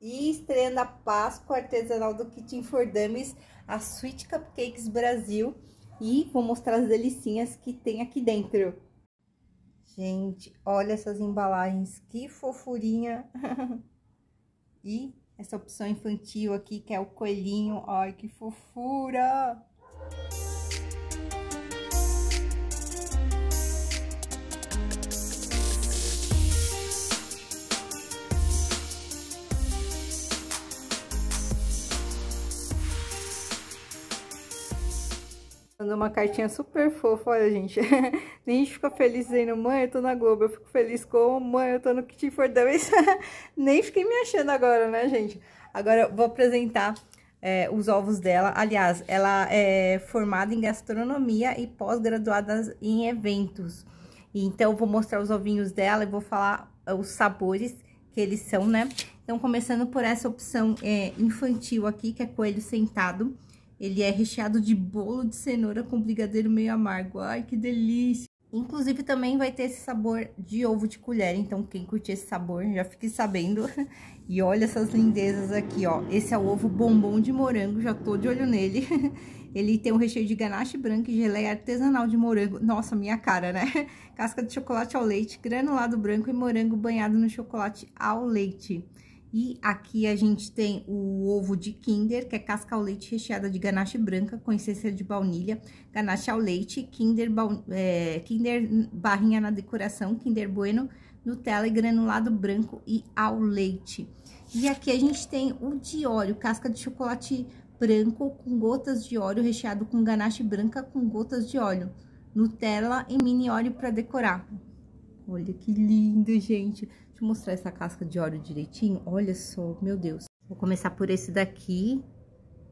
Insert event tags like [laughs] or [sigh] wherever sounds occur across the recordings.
E estreia na Páscoa artesanal do Kitchen for Dummies, a Sweet Cupcakes Brasil. E vou mostrar as delicinhas que tem aqui dentro. Gente, olha essas embalagens, que fofurinha! [laughs] e essa opção infantil aqui, que é o coelhinho, olha que fofura! Mandou uma cartinha super fofa, olha, gente. [laughs] Nem a gente fica feliz dizendo, mãe, eu tô na Globo. Eu fico feliz com, mãe, eu tô no Kitchen for Dummies. Nem fiquei me achando agora, né, gente? Agora eu vou apresentar é, os ovos dela. Aliás, ela é formada em gastronomia e pós-graduada em eventos. Então, eu vou mostrar os ovinhos dela e vou falar é, os sabores que eles são, né? Então, começando por essa opção é, infantil aqui, que é coelho sentado. Ele é recheado de bolo de cenoura com brigadeiro meio amargo. Ai, que delícia! Inclusive, também vai ter esse sabor de ovo de colher. Então, quem curtir esse sabor, já fique sabendo. [laughs] E olha essas lindezas aqui, ó. Esse é o ovo bombom de morango. Já tô de olho nele. [laughs] Ele tem um recheio de ganache branca e geleia artesanal de morango. Nossa, minha cara, né? [laughs] Casca de chocolate ao leite, granulado branco e morango banhado no chocolate ao leite. E aqui a gente tem o ovo de Kinder, que é casca ao leite recheada de ganache branca com essência de baunilha, ganache ao leite, Kinder, baun... é, Kinder barrinha na decoração, Kinder Bueno, Nutella e granulado branco e ao leite. E aqui a gente tem o de óleo, casca de chocolate branco com gotas de óleo, recheado com ganache branca com gotas de óleo, Nutella e mini óleo para decorar. Olha que lindo, gente. Deixa eu mostrar essa casca de óleo direitinho. Olha só, meu Deus. Vou começar por esse daqui,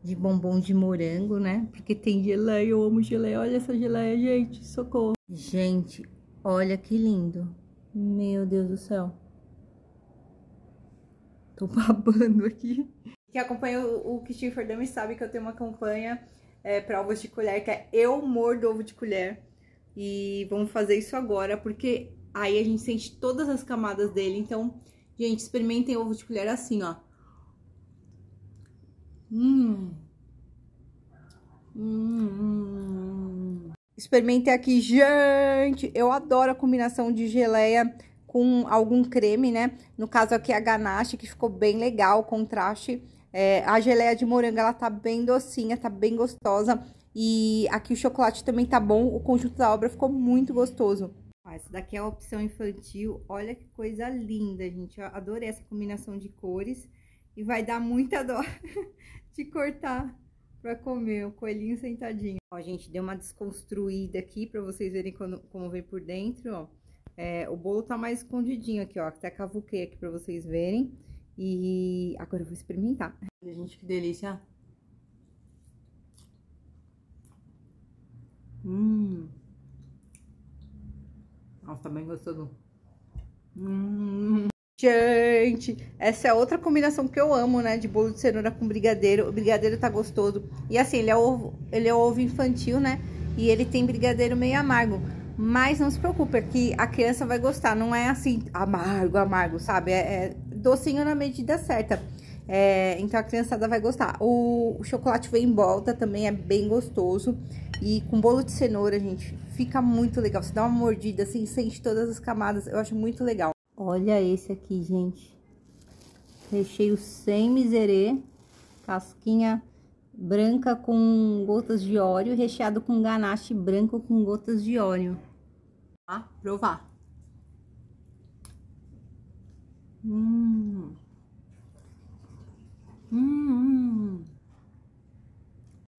de bombom de morango, né? Porque tem geleia, eu amo geleia. Olha essa geleia, gente, socorro. Gente, olha que lindo. Meu Deus do céu. Tô [laughs] babando aqui. Quem acompanha o, Kitchen for sabe que eu tenho uma campanha é, para ovos de colher, que é Eu Mordo Ovo de Colher. E vamos fazer isso agora, porque Aí a gente sente todas as camadas dele. Então, gente, experimentem ovo de colher assim, ó. Hum. hum. Hum. Experimentem aqui, gente. Eu adoro a combinação de geleia com algum creme, né? No caso aqui a ganache, que ficou bem legal o contraste. É, a geleia de morango, ela tá bem docinha, tá bem gostosa. E aqui o chocolate também tá bom. O conjunto da obra ficou muito gostoso. Ó, essa daqui é a opção infantil. Olha que coisa linda, gente. Eu adorei essa combinação de cores. E vai dar muita dó [laughs] de cortar para comer o coelhinho sentadinho. Ó, gente, deu uma desconstruída aqui para vocês verem como, como vem por dentro, ó. É, o bolo tá mais escondidinho aqui, ó. Até cavuquei aqui para vocês verem. E agora eu vou experimentar. Olha, gente, que delícia. Nossa, tá bem gostoso. Hum. Gente, essa é outra combinação que eu amo, né? De bolo de cenoura com brigadeiro. O brigadeiro tá gostoso. E assim, ele é ovo, ele é ovo infantil, né? E ele tem brigadeiro meio amargo. Mas não se preocupe, é que a criança vai gostar. Não é assim, amargo, amargo, sabe? É, é docinho na medida certa. É, então a criançada vai gostar. O, o chocolate vem em volta também é bem gostoso. E com bolo de cenoura, gente, fica muito legal. Você dá uma mordida assim, sente todas as camadas. Eu acho muito legal. Olha esse aqui, gente. Recheio sem miserê. Casquinha branca com gotas de óleo. Recheado com ganache branco com gotas de óleo. Ah, provar. Hum... Hum, hum.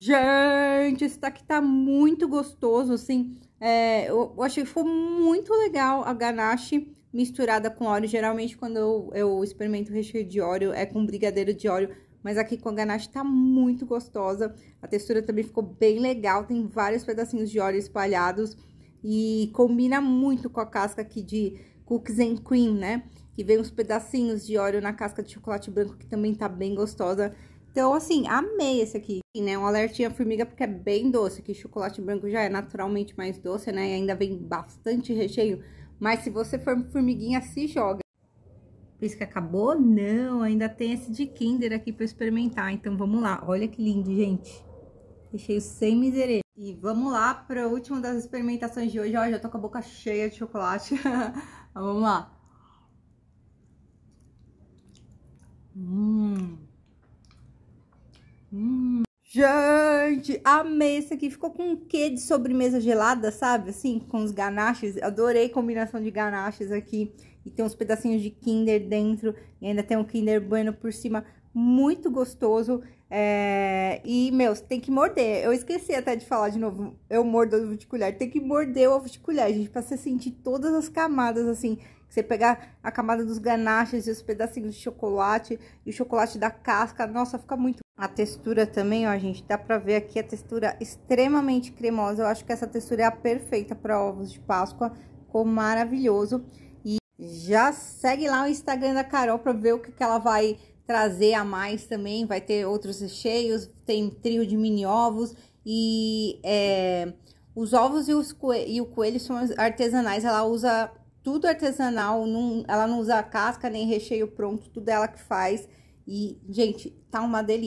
Gente, esse daqui tá muito gostoso, assim. É, eu, eu, achei que foi muito legal a ganache misturada com óleo. Geralmente, quando eu, eu experimento recheio de óleo, é com brigadeiro de óleo. Mas aqui com a ganache tá muito gostosa. A textura também ficou bem legal. Tem vários pedacinhos de óleo espalhados. E combina muito com a casca aqui de cookies and cream, né? Que vem uns pedacinhos de óleo na casca de chocolate branco, que também tá bem gostosa. Então, assim, amei esse aqui, né? Um alertinha formiga porque é bem doce, que chocolate branco já é naturalmente mais doce, né? E ainda vem bastante recheio. Mas se você for formiguinha, se joga. Por isso que acabou? Não, ainda tem esse de Kinder aqui pra experimentar. Então, vamos lá. Olha que lindo, gente. Recheio sem miseria. E vamos lá para o último das experimentações de hoje. Ó, já tô com a boca cheia de chocolate. [laughs] vamos lá. Hum. Hum. Gente, amei essa aqui. Ficou com um quê de sobremesa gelada, sabe? Assim, com os ganaches. Adorei a combinação de ganaches aqui. E tem uns pedacinhos de Kinder dentro. E ainda tem um Kinder Bueno por cima muito gostoso. É... E, meu, tem que morder. Eu esqueci até de falar de novo. Eu mordo ovo de colher. Tem que morder o ovo de colher, gente, pra você sentir todas as camadas, assim. Você pegar a camada dos ganaches e os pedacinhos de chocolate e o chocolate da casca. Nossa, fica muito. A textura também, ó, gente, dá pra ver aqui a textura extremamente cremosa. Eu acho que essa textura é a perfeita para ovos de Páscoa. Ficou maravilhoso. E já segue lá o Instagram da Carol pra ver o que, que ela vai trazer a mais também, vai ter outros recheios, tem trio de mini ovos e é, os ovos e, os coelho, e o coelho são artesanais, ela usa tudo artesanal, não, ela não usa casca nem recheio pronto, tudo ela que faz. E, gente, tá uma delícia.